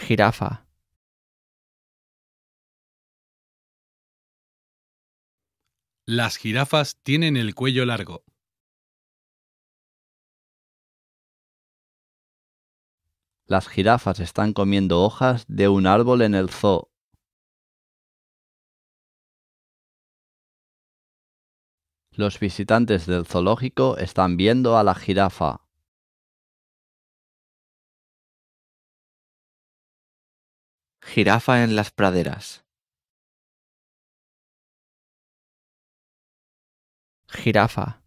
jirafa Las jirafas tienen el cuello largo. Las jirafas están comiendo hojas de un árbol en el zoo. Los visitantes del zoológico están viendo a la jirafa. Jirafa en las praderas. Jirafa.